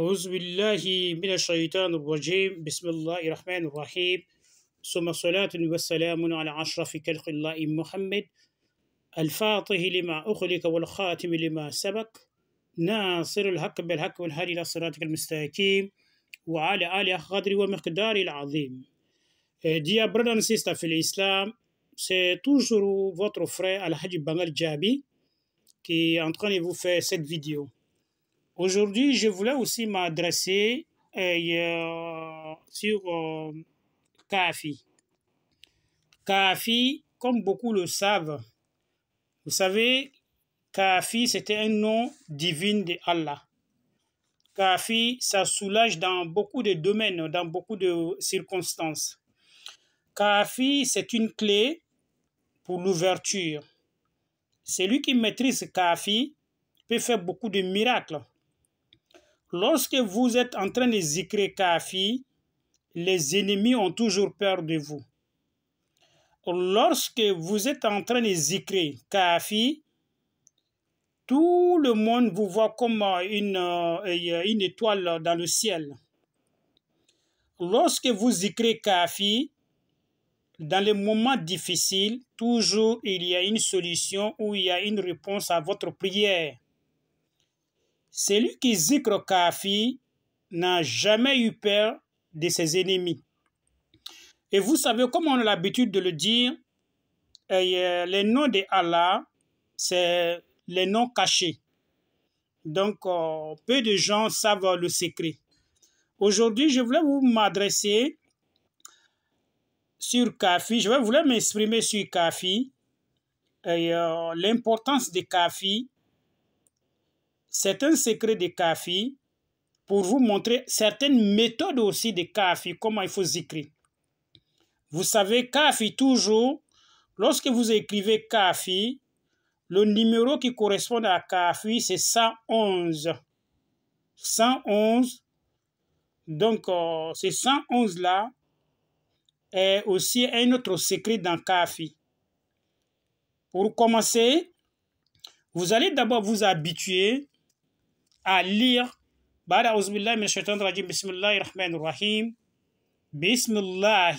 أعوذ بالله من الشيطان الرجيم بسم الله الرحمن الرحيم ثم صلاة والسلام على أشرف خلق الله محمد الفاطه لما أخلق والخاتم لما سبق ناصر الحق بالحق والهادي إلى صراطك المستقيم وعلى آله قدر ومقدار العظيم دي eh, brothers and في الإسلام سي toujours فوتر فري al Al-Hajj Bangal كي qui est en train Aujourd'hui, je voulais aussi m'adresser euh, euh, sur euh, Kafi. Kafi, comme beaucoup le savent, vous savez, Kafi, c'était un nom divin de Allah. Kafi, ça soulage dans beaucoup de domaines, dans beaucoup de circonstances. Kafi, c'est une clé pour l'ouverture. Celui qui maîtrise Kafi peut faire beaucoup de miracles. Lorsque vous êtes en train de zikrer kafi, les ennemis ont toujours peur de vous. Lorsque vous êtes en train de zikrer kafi, tout le monde vous voit comme euh, euh, une, étoile dans le ciel. Lorsque vous zikrez Kafi, dans les moments difficiles, toujours il y a une solution ou il y a une réponse à votre prière. Celui qui zikre Kafi n'a jamais eu peur de ses ennemis. Et vous savez, comme on a l'habitude de le dire, euh, les noms de Allah, c'est les noms cachés. Donc, euh, peu de gens savent le secret. Aujourd'hui, je voulais vous m'adresser sur Kafi. Je voulais m'exprimer sur Kafi, et, euh, l'importance de Kafi c'est un secret de Kafi pour vous montrer certaines méthodes aussi de Kafi, comment il faut écrire. Vous savez, Kafi, toujours, lorsque vous écrivez Kafi, le numéro qui correspond à Kafi, c'est 111. 111. Donc, c'est 111 là est aussi un autre secret dans Kafi. Pour commencer, vous allez d'abord vous habituer à lire. Bada Ouzbillah, M. Shaitan Rajim, Bismillah, Rahman Rahim. Bismillah,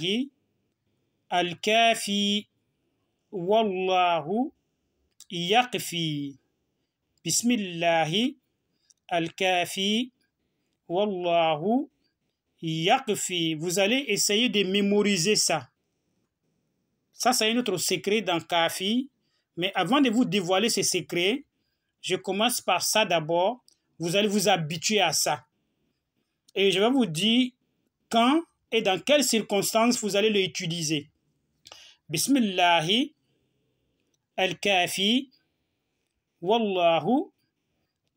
Al-Kafi, Wallahu, Yakfi. Bismillah, Al-Kafi, Wallahu, Yakfi. Vous allez essayer de mémoriser ça. Ça, c'est notre secret dans Kafi. Mais avant de vous dévoiler ce secret, je commence par ça d'abord vous allez vous habituer à ça. Et je vais vous dire quand et dans quelles circonstances vous allez l'utiliser. Bismillahi al-kafi wallahu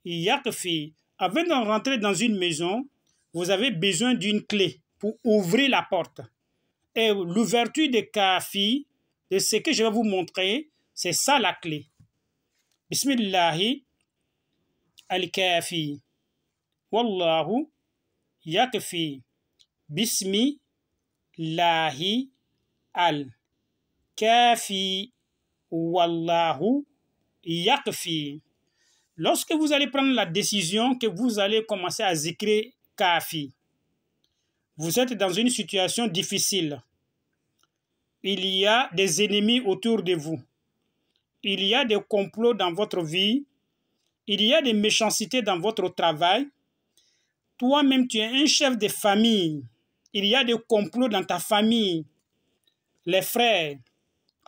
Yaqfi. Avant de rentrer dans une maison, vous avez besoin d'une clé pour ouvrir la porte. Et l'ouverture de kafi, de ce que je vais vous montrer, c'est ça la clé. Bismillahi Wallahu yakfi. Bismi Lahi al Kafi. Wallahu yakfi. Lorsque vous allez prendre la décision que vous allez commencer à zikrer kafi, vous êtes dans une situation difficile. Il y a des ennemis autour de vous. Il y a des complots dans votre vie il y a des méchancetés dans votre travail, toi-même tu es un chef de famille, il y a des complots dans ta famille, les frères,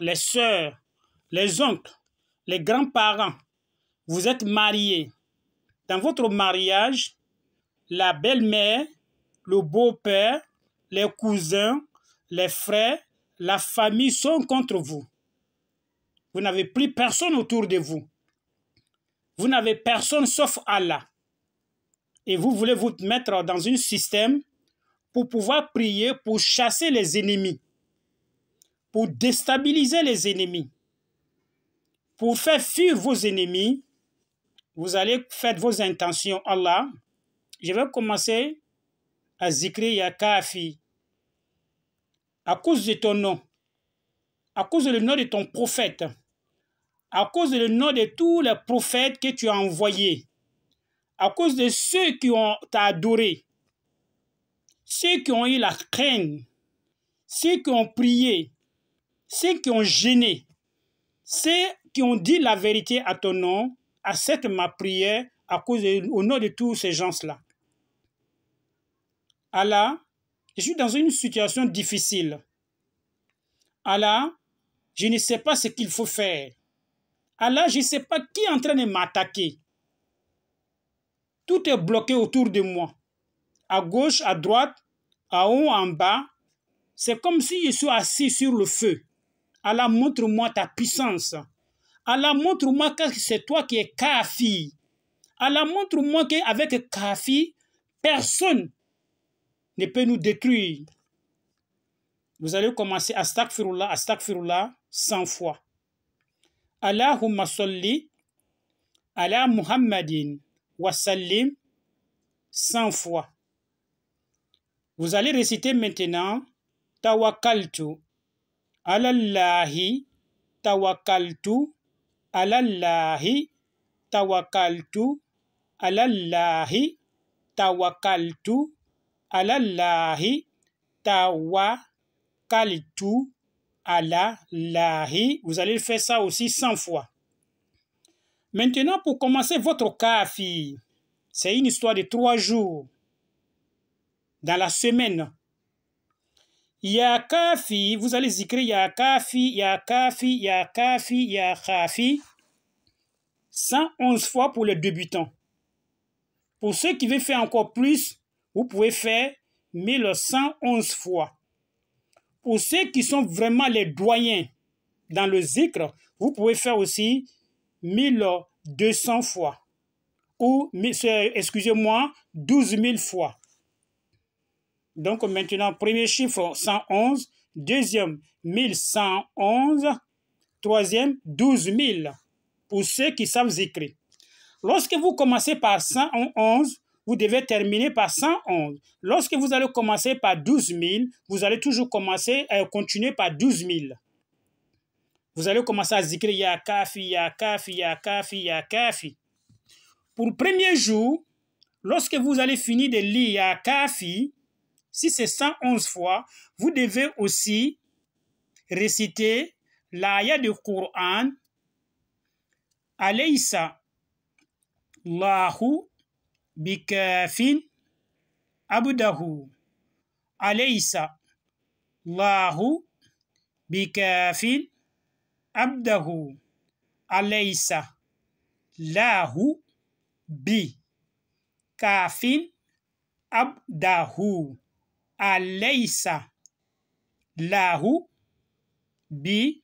les sœurs, les oncles, les grands-parents, vous êtes mariés. Dans votre mariage, la belle-mère, le beau-père, les cousins, les frères, la famille sont contre vous. Vous n'avez plus personne autour de vous vous n'avez personne sauf Allah. Et vous voulez vous mettre dans un système pour pouvoir prier, pour chasser les ennemis, pour déstabiliser les ennemis, pour faire fuir vos ennemis. Vous allez faire vos intentions, Allah. Je vais commencer à zikri ya kafi. À cause de ton nom, à cause du nom de ton prophète, à cause du nom de tous les prophètes que tu as envoyés, à cause de ceux qui ont adoré, ceux qui ont eu la crainte, ceux qui ont prié, ceux qui ont gêné, ceux qui ont dit la vérité à ton nom, accepte ma prière à cause au nom de tous ces gens-là. Allah, je suis dans une situation difficile. Allah, je ne sais pas ce qu'il faut faire. Allah, je ne sais pas qui est en train de m'attaquer. Tout est bloqué autour de moi. À gauche, à droite, à haut, en bas. C'est comme si je suis assis sur le feu. Allah, montre-moi ta puissance. Allah, montre-moi que c'est toi qui es Kafi. Allah, montre-moi qu'avec Kafi, personne ne peut nous détruire. Vous allez commencer à stack Astagfirullah, 100 fois. Allahumma salli ala Muhammadin wa sallim 100 fois. Vous allez réciter maintenant Tawakkaltu Allahi Tawakkaltu alallahi Tawakkaltu alallahi Tawakkaltu Allahi Tawakkaltu la lahi, vous allez faire ça aussi 100 fois. Maintenant, pour commencer votre kafi, c'est une histoire de trois jours dans la semaine. Ya kafi, vous allez écrire ya kafi, ya kafi, ya kafi, ya kafi, 111 fois pour les débutants. Pour ceux qui veulent faire encore plus, vous pouvez faire 1111 fois pour ceux qui sont vraiment les doyens dans le zikr, vous pouvez faire aussi 1200 fois. Ou, excusez-moi, 12 000 fois. Donc maintenant, premier chiffre, 111. Deuxième, 1111. Troisième, 12 000. Pour ceux qui savent écrire. Lorsque vous commencez par 111, vous devez terminer par 111. Lorsque vous allez commencer par 12 000, vous allez toujours commencer, et euh, continuer par 12 000. Vous allez commencer à zikrer ya kafi, ya kafi, ya kafi, ya kafi. Pour le premier jour, lorsque vous allez finir de lire ya kafi, si c'est 111 fois, vous devez aussi réciter l'aya du Coran. Alaysa lahu bikafin abdahu alaysa lahu bikafin abdahu alaysa lahu bi kafin abdahu alaysa lahu bi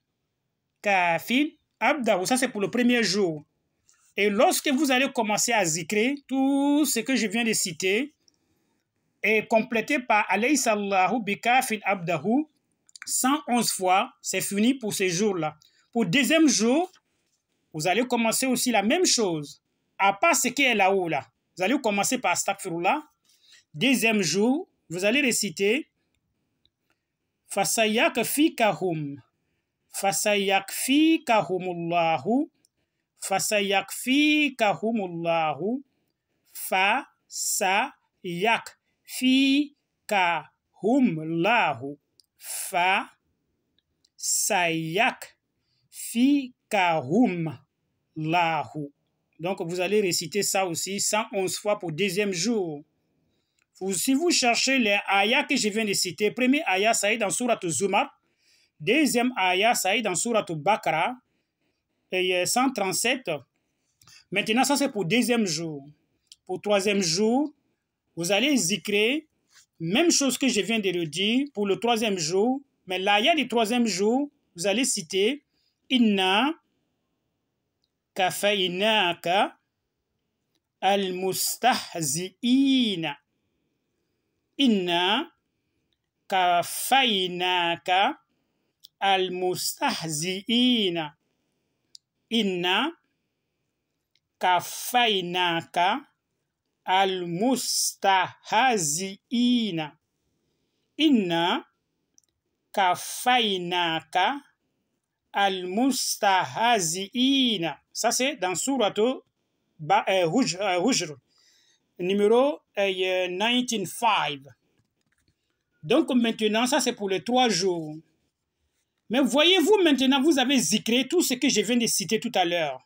kafin abdahu ça c'est pour le premier jour et lorsque vous allez commencer à zikrer tout ce que je viens de citer, est complété par Alayhi sallahu bika abdahu, 111 fois, c'est fini pour ce jour là Pour deuxième jour, vous allez commencer aussi la même chose, à part ce qui est là-haut là. Vous allez commencer par Astaghfirullah. Deuxième jour, vous allez réciter Fasayak kahum Fasayak kahumullahu fasayakfikahumullahu fa sa yak fi ka lahu. fa sayak fi ka lahu donc vous allez réciter ça aussi 111 fois pour deuxième jour si vous cherchez les ayats que je viens de citer premier ayat ça est dans sourate Zumar deuxième ayat ça est dans sourate Bakara et 137. Euh, Maintenant, ça c'est pour deuxième jour. Pour troisième jour, vous allez zikrer, même chose que je viens de le dire pour le troisième jour, mais là, il y a le troisième jour, vous allez citer Inna kafainaka al-mustahzi'ina. Inna kafainaka al-mustahzi'ina inna kafainaka almustahziina inna kafainaka al-mustahazina. Ça, c'est dans Surat euh, euh, Hujr, numéro 195. Euh, Donc, maintenant, ça, c'est pour les trois jours. Mais voyez-vous maintenant, vous avez zikré tout ce que je viens de citer tout à l'heure.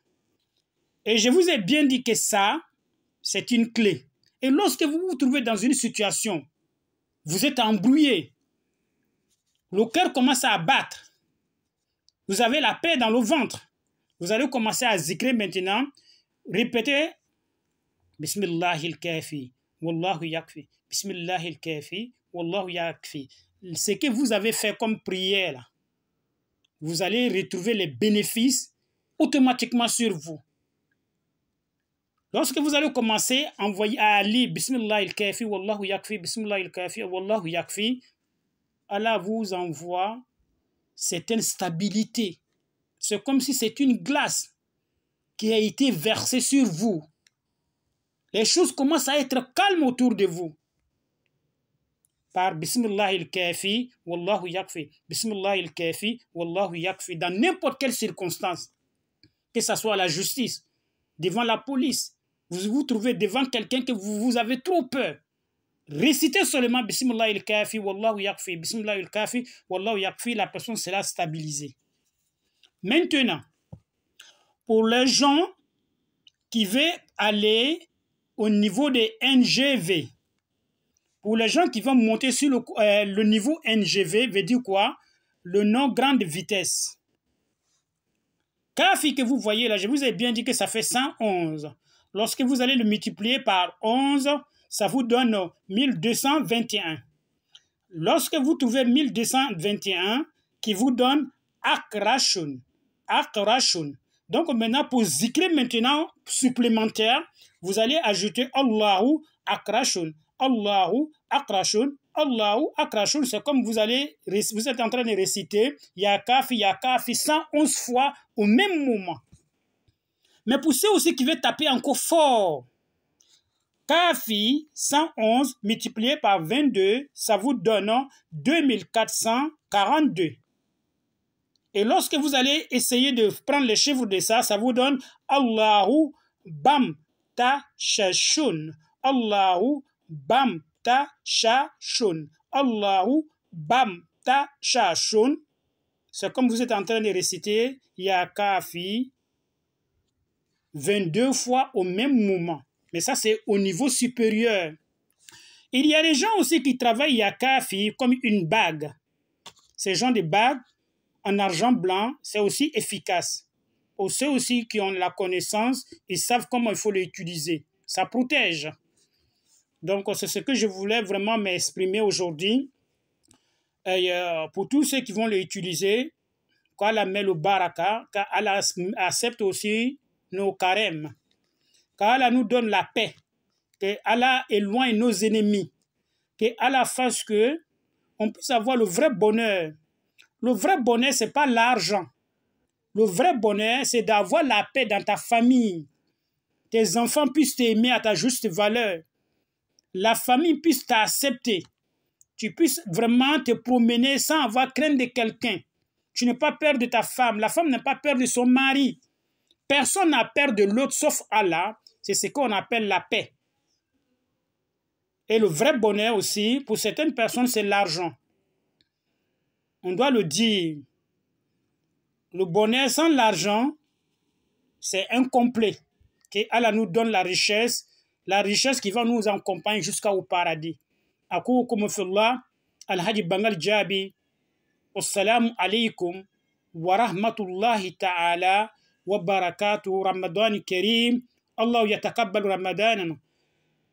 Et je vous ai bien dit que ça, c'est une clé. Et lorsque vous vous trouvez dans une situation, vous êtes embrouillé, le cœur commence à battre, vous avez la paix dans le ventre, vous allez commencer à zikrer maintenant, répétez il kafi, Wallahu yakfi, Bismillahil kafi, Wallahu yakfi. Ce que vous avez fait comme prière, vous allez retrouver les bénéfices automatiquement sur vous. Lorsque vous allez commencer à envoyer à Ali, Bismillah il-Kafi, Wallahu yakfi, Bismillah il-Kafi, Wallahu yakfi, Allah vous envoie cette stabilité. C'est comme si c'est une glace qui a été versée sur vous. Les choses commencent à être calmes autour de vous par Bismillah il-Kafi, Wallahu yakfi. Bismillah il-Kafi, Wallahu yakfi. Dans n'importe quelle circonstance, que ce soit la justice, devant la police, vous vous trouvez devant quelqu'un que vous, avez trop peur. Récitez seulement Bismillah il-Kafi, Wallahu yakfi. Bismillah il-Kafi, Wallahu yakfi. La personne sera stabilisée. Maintenant, pour les gens qui veulent aller au niveau des NGV, pour les gens qui vont monter sur le, euh, niveau NGV, veut dire quoi Le nom grande vitesse. Kafi que vous voyez là, je vous ai bien dit que ça fait 111. Lorsque vous allez le multiplier par 11, ça vous donne 1221. Lorsque vous trouvez 1221, qui vous donne Akrashun. Akrashun. Donc maintenant, pour zikr maintenant supplémentaire, vous allez ajouter Allahu Akrashun. Allahu akrashun. Allahu akrashun, c'est comme vous allez, vous êtes en train de réciter Ya kafi, ya kafi 111 fois au même moment. Mais pour ceux aussi qui veulent taper encore fort, Kafi 111 multiplié par 22, ça vous donne 2442. Et lorsque vous allez essayer de prendre les chiffres de ça, ça vous donne Allahu Bam Shashun. Allahu bam ta shun. Allahu bam ta shun. C'est comme vous êtes en train de réciter Ya Kafi 22 fois au même moment. Mais ça, c'est au niveau supérieur. Il y a des gens aussi qui travaillent Ya Kafi comme une bague. Ces gens de bagues en argent blanc, c'est aussi efficace. ceux aussi qui ont la connaissance, ils savent comment il faut l'utiliser. Ça protège. Donc, c'est ce que je voulais vraiment m'exprimer aujourd'hui. Euh, pour tous ceux qui vont l'utiliser, qu'Allah met le baraka, qu'Allah accepte aussi nos carèmes, qu'Allah nous donne la paix, qu'Allah éloigne nos ennemis, qu'Allah fasse que on puisse avoir le vrai bonheur. Le vrai bonheur, ce n'est pas l'argent. Le vrai bonheur, c'est d'avoir la paix dans ta famille. Tes enfants puissent t'aimer à ta juste valeur la famille puisse t'accepter, tu puisses vraiment te promener sans avoir crainte de quelqu'un. Tu n'as pas peur de ta femme, la femme n'a pas peur de son mari. Personne n'a peur de l'autre sauf Allah. C'est ce qu'on appelle la paix. Et le vrai bonheur aussi, pour certaines personnes, c'est l'argent. On doit le dire. Le bonheur sans l'argent, c'est incomplet. Que Allah nous donne la richesse la richesse qui va nous accompagner jusqu'au paradis. أقوكم في الله الهجي بنغال جابي والسلام عليكم ورحمة الله تعالى وبركاته رمضان كريم الله يتقبل رمضاننا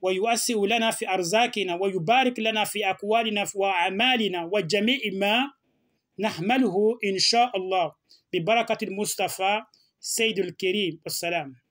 ويؤسئ لنا في أرزاقنا ويبارك لنا في أقوالنا وأعمالنا وجميع ما نحمله إن شاء الله ببركة المصطفى سيد الكريم والسلام